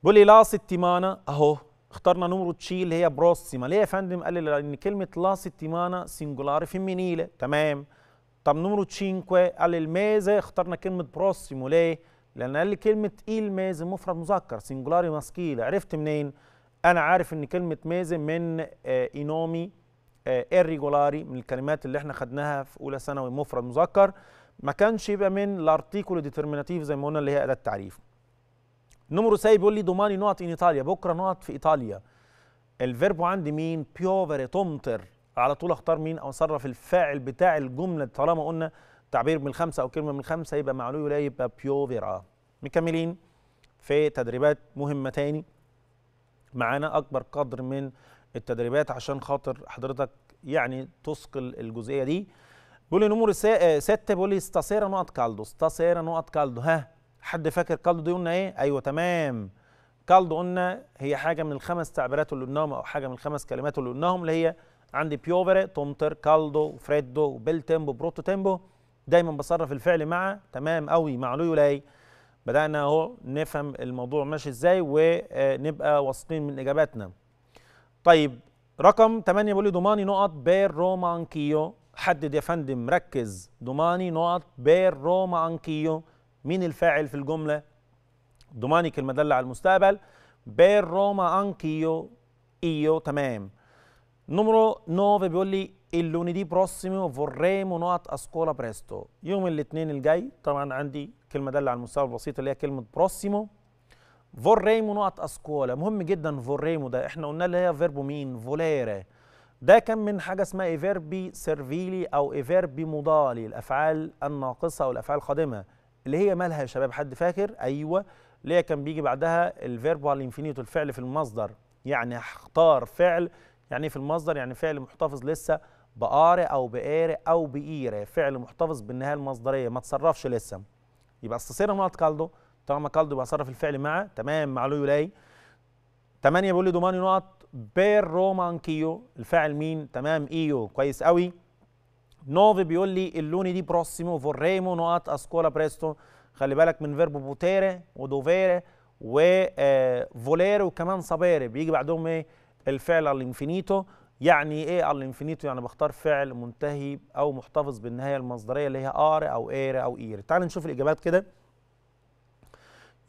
بيقول لي لا ستيمانا اهو اخترنا نمرة تشي اللي هي بروسيما ليه يا فندم قال لي لان كلمه لا ستيمانا سنجولار فيمينيله تمام طب نمرة تشينكو قال لي الميزه اخترنا كلمه بروسيمو ليه لان قال لي كلمه e ايل ميزه مفرد مذكر سينجولاري ماسكيل عرفت منين انا عارف ان كلمه ميزه من آه اينومي آه ايريجولاري من الكلمات اللي احنا خدناها في اولى ثانوي مفرد مذكر ما كانش يبقى من الارتيكول ديترميناتيف زي ما قلنا اللي هي اداه التعريف نمرو ساي بيقول لي دوماني نقط ان ايطاليا بكره نقط في ايطاليا الفيربو عندي مين بيوفر تومتر على طول اختار مين او اصرف الفاعل بتاع الجمله طالما قلنا تعبير من خمسه او كلمه من خمسه يبقى معلول ولا يبقى بيوفيرا مكملين في تدريبات مهمه تاني معانا اكبر قدر من التدريبات عشان خاطر حضرتك يعني تثقل الجزئيه دي بيقول لي نمر ستة بيقول لي استسيرة نقط كالدو استسيرة نقط كالدو ها حد فاكر كالدو دي قلنا ايه ايوه تمام كالدو قلنا هي حاجه من الخمس تعبيرات اللي قلناهم او حاجه من الخمس كلمات اللي قلناهم اللي هي عندي بيوفري تومتر كالدو فريدو بيل تيمبو بروتو تيمبو دايما بصرف الفعل مع تمام قوي مع لو يلاي بدانا اهو نفهم الموضوع ماشي ازاي ونبقى واثقين من اجاباتنا طيب رقم 8 بيقول لي ضماني نقط بير روما انكيو حدد يا فندم ركز ضماني نقط بير روما انكيو مين الفاعل في الجملة ضماني كلمة دالة على المستقبل بير روما أنكيو إيو تمام نمرو نوف بيقول لي اللوني بروسيمو فوريمو نوت اسكولا بريستو يوم الاثنين الجاي طبعا عندي كلمه داله على المستوى البسيط اللي هي كلمه بروسيمو فوريمو نوت اسكولا مهم جدا فوريمو ده احنا قلنا اللي هي فيربو مين فوليرا ده كان من حاجه اسمها ايفيربي سيرفيلي او ايفيربي مودالي الافعال الناقصه او الافعال القادمه اللي هي مالها يا شباب حد فاكر ايوه اللي هي كان بيجي بعدها الفيربوال انفينيتو الفعل في المصدر يعني اختار فعل يعني إيه في المصدر يعني فعل محتفظ لسه بقارئ او بقارئ او بقيرة فعل محتفظ بالنهايه المصدريه ما تصرفش لسه يبقى استصير نقط كالدو طالما كالدو يبقى صرف الفعل مع تمام مع لو يلاي ثمانيه بيقول لي دوماني نقط بير رومان كيو الفاعل مين تمام ايو كويس قوي نوفي بيقول لي اللوني دي بروسيمو فوريمو نقط اسكولا بريستو خلي بالك من فيربو بوتيري ودوفيري وفوليري وكمان صابيري بيجي بعدهم ايه الفعل الانفينيتو يعني ايه الانفينيتو يعني بختار فعل منتهي او محتفظ بالنهايه المصدريه اللي هي ار او اير او اير تعال نشوف الاجابات كده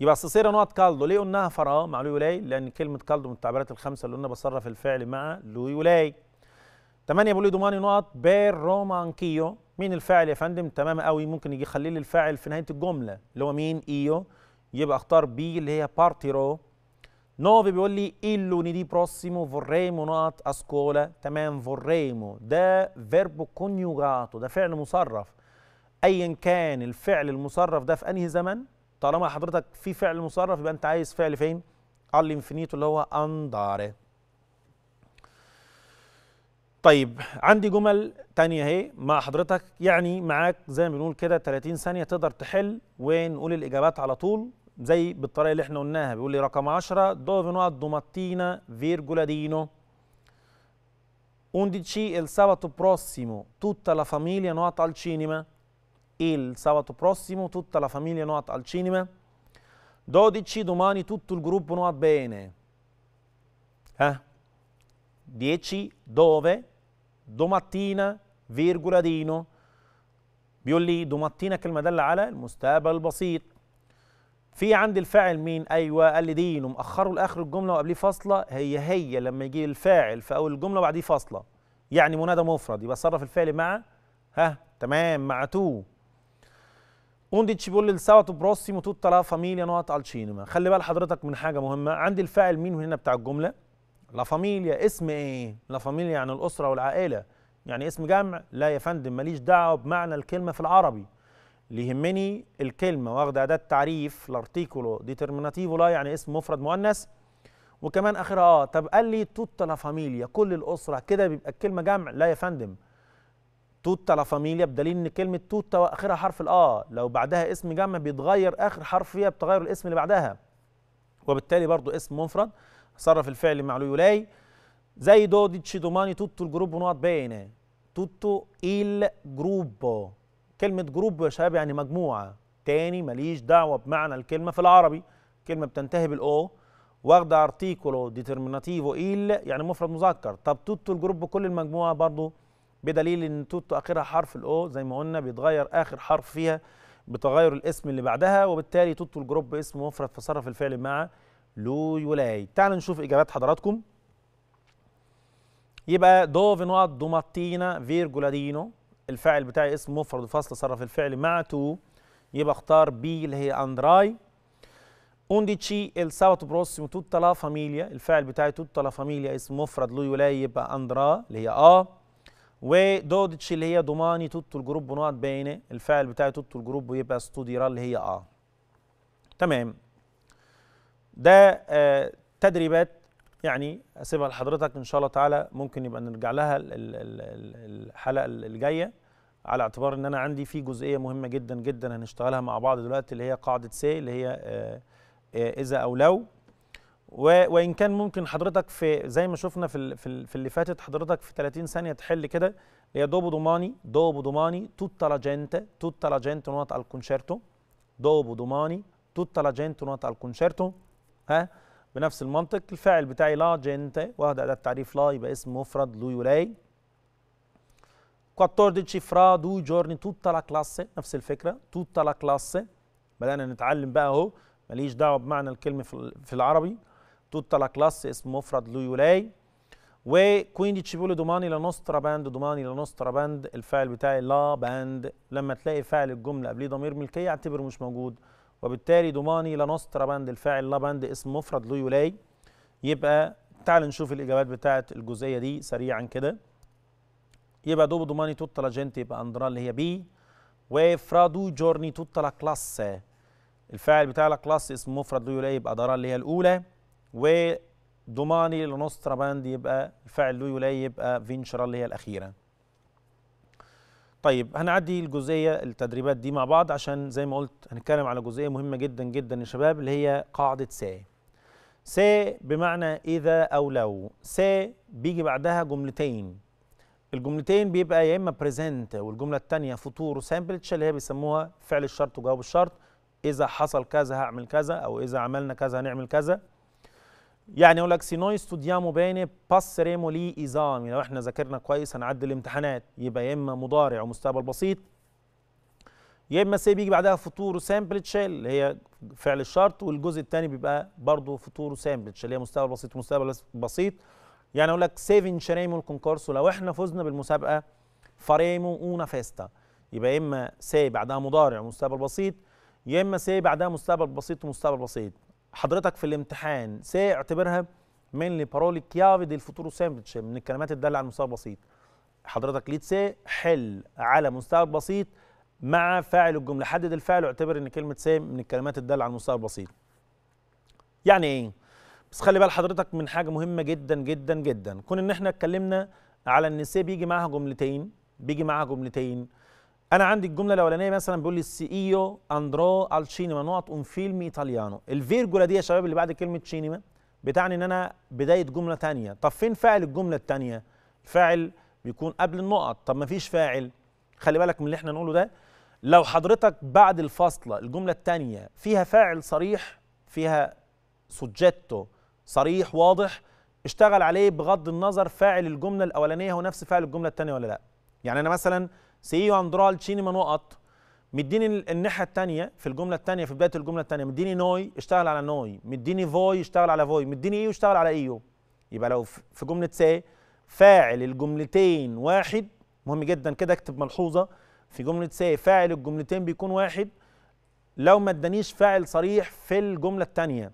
يبقى سيسيرا نقط كالدو ليه قلناها فراه مع لويولاي لان كلمه كالدو من التعبيرات الخمسه اللي قلنا بصرف الفعل مع لويولاي 8 لي دوماني نقط بير روما انكيو مين الفاعل يا فندم تمام قوي ممكن يجي يخلي لي الفاعل في نهايه الجمله اللي هو مين ايو يبقى اختار بي اللي هي بارتيرو نوفي بيقول لي ني دي بروسيمو فوريمو نقط اسكولا تمام فوريمو ده فيربو كونيوغاتو ده فعل مصرف ايا كان الفعل المصرف ده في انهي زمن طالما حضرتك في فعل مصرف يبقى انت عايز فعل فين؟ الانفينيتو اللي هو انداري طيب عندي جمل تانية اهي مع حضرتك يعني معاك زي ما بنقول كده 30 ثانية تقدر تحل ونقول الإجابات على طول زي بالطريقة اللي احنا قلناها بيقول لي رقم 10 دوفينو دوماتينا فيرجولادينو 11 il sabato prossimo tutta la famiglia nuota al cinema il sabato prossimo tutta la famiglia nuota al cinema 12 domani tutto il gruppo nuota bene eh 10 dove دوماتينا دينو بيقول لي دوماتينا كلمه داله على المستقبل البسيط في عندي الفاعل مين ايوه قال لي دينو مأخره لاخر الجمله وقبليه فاصله هي هي لما يجي الفاعل في اول الجمله وبعديه فاصله يعني منادى مفرد يبقى صرف الفعل مع ها تمام مع تو Un بيقول il sabato prossimo tutta la famiglia nuota al cinema. خلي بال حضرتك من حاجه مهمه عندي الفاعل مين هنا بتاع الجمله لا فاميليا اسم ايه لا فاميليا يعني الاسره والعائله يعني اسم جمع لا يا فندم ماليش دعوه بمعنى الكلمه في العربي اللي يهمني الكلمه واخده اداه تعريف لارتيكولو ديترميناتيفو لا يعني اسم مفرد مؤنث وكمان اخرها اه طب قال لي توتا لا فاميليا كل الاسره كده بيبقى الكلمه جمع لا يا فندم توتا لا فاميليا بدليل ان كلمه توتا واخرها حرف الا لو بعدها اسم جمع بيتغير اخر حرف فيها بتغير الاسم اللي بعدها وبالتالي برضو اسم مفرد صرف الفعل مع زي دو دي تشي دوماني توتو الجروب نقط بين توتو ايل جروب كلمة جروب يا شباب يعني مجموعة تاني ماليش دعوة بمعنى الكلمة في العربي كلمة بتنتهي بالأو واخدة ارتيكولو ديترميناتيفو إيل يعني مفرد مذكر طب توتو الجروب كل المجموعة برضو بدليل إن توتو آخرها حرف الأو زي ما قلنا بيتغير آخر حرف فيها بتغير الاسم اللي بعدها وبالتالي توتو الجروب اسم مفرد فصرف الفعل مع لو يولاي تعالوا نشوف اجابات حضراتكم يبقى دوف نقط دوماتينا دينو الفاعل بتاعي اسم مفرد وفصل صرف الفعل مع تو يبقى اختار بي اللي هي اندراي اونديتشي السابت بروسيمو توتا لا فاميليا الفاعل بتاعي توتا لا فاميليا اسم مفرد لو يولاي يبقى اندرا اللي هي اه ودودتش اللي هي دوماني توتو الجروب نقط بينه الفاعل بتاعي توتو الجروب يبقى ستوديرا اللي هي اه تمام ده آه، تدريبات يعني اسيبها لحضرتك ان شاء الله تعالى ممكن يبقى نرجع لها الحلقه الجايه على اعتبار ان انا عندي في جزئيه مهمه جدا جدا هنشتغلها مع بعض دلوقتي اللي هي قاعده سي اللي هي آه، آه، اذا او لو وان كان ممكن حضرتك في زي ما شفنا في في اللي فاتت حضرتك في 30 ثانيه تحل كده اللي هي دوبو دوماني دوبو دوماني توتا لا جنت توتا لا جنت نوت الكونشيرتو دوبو دوماني توتا لا جنت نوت الكونشيرتو ها بنفس المنطق الفاعل بتاعي لا جنت واخد اداه تعريف لا يبقى اسم مفرد لو يولاي 14 فرا دو جورني توتا لا كلاسي نفس الفكره توتا لا كلاسي بدانا نتعلم بقى اهو ماليش دعوه بمعنى الكلمه في العربي توتا لا كلاسي اسم مفرد لو يولاي و 15 بولي دوماني لا نوسترا باند دوماني لا نوسترا باند الفاعل بتاعي لا باند لما تلاقي فاعل الجمله قبليه ضمير ملكيه اعتبره مش موجود وبالتالي ضماني لا نوسترا بند الفاعل لا باند اسم مفرد لويولاي يبقى تعال نشوف الاجابات بتاعه الجزئيه دي سريعا كده يبقى دوبو ضماني توتا لا جنت يبقى اندرا اللي هي بي وفرادو جورني توتا لا كلاس الفاعل بتاع لا كلاس اسم مفرد لويولاي يبقى دارا اللي هي الاولى و ضماني نوسترا باند يبقى الفاعل لويولاي يلاي يبقى فينشرا اللي هي الاخيره طيب هنعدي الجزئيه التدريبات دي مع بعض عشان زي ما قلت هنتكلم على جزئيه مهمه جدا جدا يا شباب اللي هي قاعده سا سا بمعنى اذا إيه او لو سا بيجي بعدها جملتين الجملتين بيبقى يا اما بريزنت والجمله الثانيه فطور وسامبلتش اللي هي بيسموها فعل الشرط وجواب الشرط اذا حصل كذا هعمل كذا او اذا عملنا كذا هنعمل كذا يعني يقول لك سي استوديامو ستوديامو بيني باس ريمو لي ايزامي لو احنا ذاكرنا كويس هنعدي الامتحانات يبقى يا اما مضارع ومستقبل بسيط يا اما سي بيجي بعدها فطور وسامبل اللي هي فعل الشرط والجزء الثاني بيبقى برضه فطور وسامبل اللي هي مستقبل بسيط ومستقبل بسيط يعني اقول لك سيفين شريمو الكونكورسو لو احنا فزنا بالمسابقه فاريمو اونا فيستا يبقى يا اما سي بعدها مضارع ومستقبل بسيط يا اما سي بعدها مستقبل بسيط ومستقبل بسيط حضرتك في الامتحان سي اعتبرها من لي بارولي كيافي دي الفطور ساندويتش من الكلمات الداله على المستوى البسيط حضرتك ليت سي حل على مستوى البسيط مع فاعل الجمله حدد الفاعل واعتبر ان كلمه سي من الكلمات الداله على المستوى البسيط يعني ايه بس خلي بال حضرتك من حاجه مهمه جدا جدا جدا كون ان احنا اتكلمنا على ان سي بيجي معاها جملتين بيجي معاها جملتين انا عندي الجمله الاولانيه مثلا بيقول لي السي اي او اندرو الشينما نقط اون فيلم ايطاليانو الفيرجولا دي يا شباب اللي بعد كلمه شينما بتعني ان انا بدايه جمله ثانيه طب فين فاعل الجمله الثانيه الفاعل بيكون قبل النقط طب ما فيش فاعل خلي بالك من اللي احنا نقوله ده لو حضرتك بعد الفاصله الجمله الثانيه فيها فاعل صريح فيها سوجيتو صريح واضح اشتغل عليه بغض النظر فاعل الجمله الاولانيه هو نفس فاعل الجمله الثانيه ولا لا يعني انا مثلا سيو اندرو تشيني نقط مديني الناحيه الثانيه في الجمله الثانيه في بدايه الجمله الثانيه مديني نوي اشتغل على نوي مديني فوي اشتغل على فوي مديني ايو اشتغل على ايو يبقى لو في جمله سي فاعل الجملتين واحد مهم جدا كده اكتب ملحوظه في جمله سي فاعل الجملتين بيكون واحد لو ما ادانيش فاعل صريح في الجمله الثانيه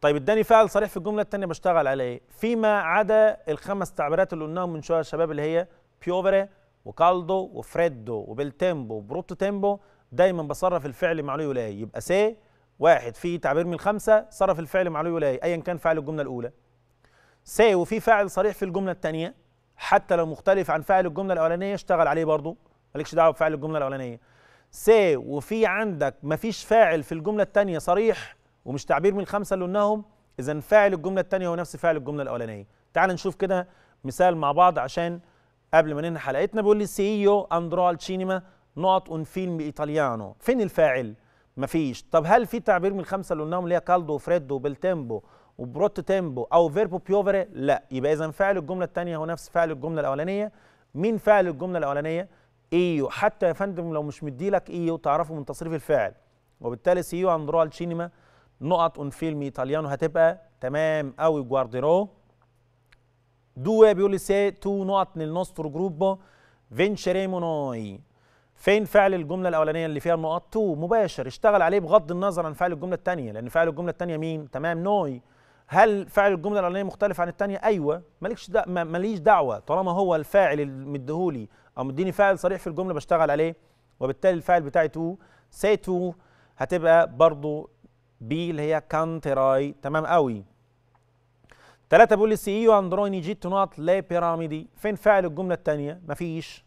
طيب اداني فاعل صريح في الجمله الثانيه بشتغل على ايه فيما عدا الخمس تعبيرات اللي قلناهم من شويه يا شباب اللي هي بيوفري وكالدو وفريدو وبلتيمبو وبروتو تيمبو دايما بصرف الفعل مع لوي ولاي يبقى سي واحد في تعبير من الخمسه صرف الفعل مع لوي ولاي ايا كان فاعل الجمله الاولى سي وفي فاعل صريح في الجمله الثانيه حتى لو مختلف عن فاعل الجمله الاولانيه اشتغل عليه برضه مالكش دعوه بفاعل الجمله الاولانيه سي وفي عندك مفيش فاعل في الجمله الثانيه صريح ومش تعبير من الخمسه اللي قلناهم اذا فاعل الجمله الثانيه هو نفس فاعل الجمله الاولانيه تعال نشوف كده مثال مع بعض عشان قبل ما ننهي حلقتنا بيقول لي سي يو اندرو al cinema نقط اون فيلم ايطاليانو فين الفاعل مفيش طب هل في تعبير من الخمسه اللي قلناهم اللي هي كالدو وفريدو وبالتيمبو وبروت تيمبو او فيربو بيوفري لا يبقى اذا فاعل الجمله الثانيه هو نفس فاعل الجمله الاولانيه مين فاعل الجمله الاولانيه ايو حتى يا فندم لو مش مديلك ايو تعرفه من تصريف الفاعل وبالتالي سيو اندرو al cinema نقط اون فيلم ايطاليانو هتبقى تمام قوي جواردرو due بيقول لي سي تو نقط للنستور جروب فينشريمو نوي فين فعل الجمله الاولانيه اللي فيها النقط تو مباشر اشتغل عليه بغض النظر عن فعل الجمله الثانيه لان فعل الجمله الثانيه مين تمام نوي هل فعل الجمله الاولانيه مختلف عن الثانيه ايوه مالكش دا ماليش دعوه طالما هو الفاعل اللي مديهولي او مديني فاعل صريح في الجمله بشتغل عليه وبالتالي الفاعل بتاعي تو سي تو هتبقى برضو بي اللي هي كانتراي تمام قوي ثلاثة بيقول لي سي ايو اندروني جيت نوت لا بيراميدي فين فاعل الجملة الثانية؟ مفيش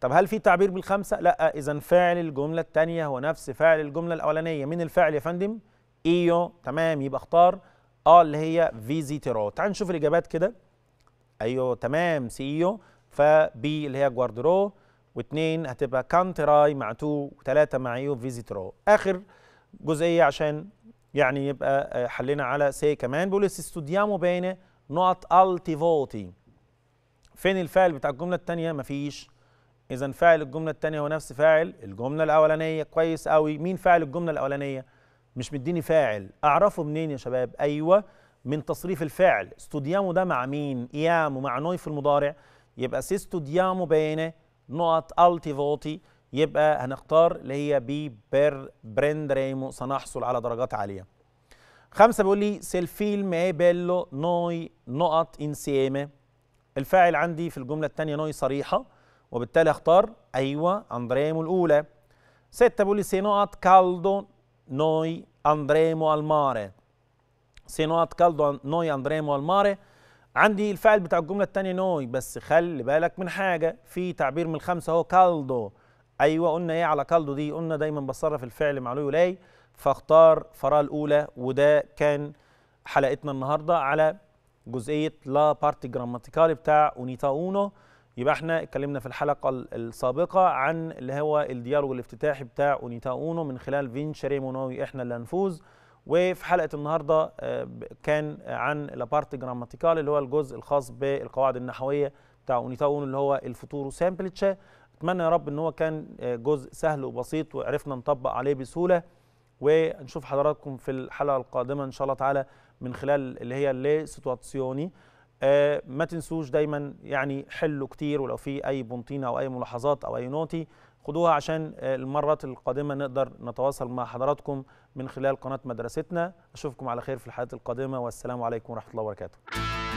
طب هل في تعبير بالخمسة؟ لا إذا فاعل الجملة الثانية هو نفس فاعل الجملة الأولانية من الفاعل يا فندم؟ ايو تمام يبقى اختار اه اللي هي فيزيترو تعال نشوف الإجابات كده ايوه تمام سي ايو فبي اللي هي جواردرو واثنين هتبقى كانتراي مع تو وثلاثة مع ايو e فيزيترو آخر جزئية عشان يعني يبقى آه، حلينا على سي كمان بيقول استوديامو بين نقط فوتي فين الفاعل بتاع الجمله التانية؟ مفيش اذا فاعل الجمله التانية هو نفس فاعل الجمله الاولانيه كويس قوي مين فاعل الجمله الاولانيه مش مديني فاعل اعرفه منين يا شباب ايوه من تصريف الفعل استوديامو ده مع مين ايامو مع نوي في المضارع يبقى سي استوديامو بين نقط فوتي يبقى هنختار اللي هي بي بير ريمو سنحصل على درجات عاليه خمسة بيقول لي سيل فيلم اي بيلو نوي نقط انسيامه الفاعل عندي في الجمله الثانيه نوي صريحه وبالتالي اختار ايوه اندريمو الاولى ستة بيقول لي سي نقط كالدو نوي اندريمو الماري سي نقط كالدو نوي اندريمو الماري عندي الفاعل بتاع الجمله الثانيه نوي بس خلي بالك من حاجه في تعبير من الخمسه هو كالدو ايوه قلنا ايه على كالدو دي قلنا دايما بصرف الفعل مع ولاي فاختار فراه الاولى وده كان حلقتنا النهارده على جزئيه لا بارتي جراماتيكال بتاع اونيتا اونو يبقى احنا اتكلمنا في الحلقه السابقه عن اللي هو الديالوج الافتتاحي بتاع اونيتا اونو من خلال فين شريمونوي احنا اللي هنفوز وفي حلقه النهارده آه، كان عن لا بارتي جراماتيكال اللي هو الجزء الخاص بالقواعد النحويه بتاع اونيتا اونو اللي هو الفطور سامبلتشا اتمنى يا رب ان هو كان آه، جزء سهل وبسيط وعرفنا نطبق عليه بسهوله ونشوف حضراتكم في الحلقه القادمه ان شاء الله تعالى من خلال اللي هي اللي سيتواسيوني آه ما تنسوش دايما يعني حلوا كتير ولو في اي بنطينه او اي ملاحظات او اي نوتي خدوها عشان آه المرات القادمه نقدر نتواصل مع حضراتكم من خلال قناه مدرستنا اشوفكم على خير في الحلقات القادمه والسلام عليكم ورحمه الله وبركاته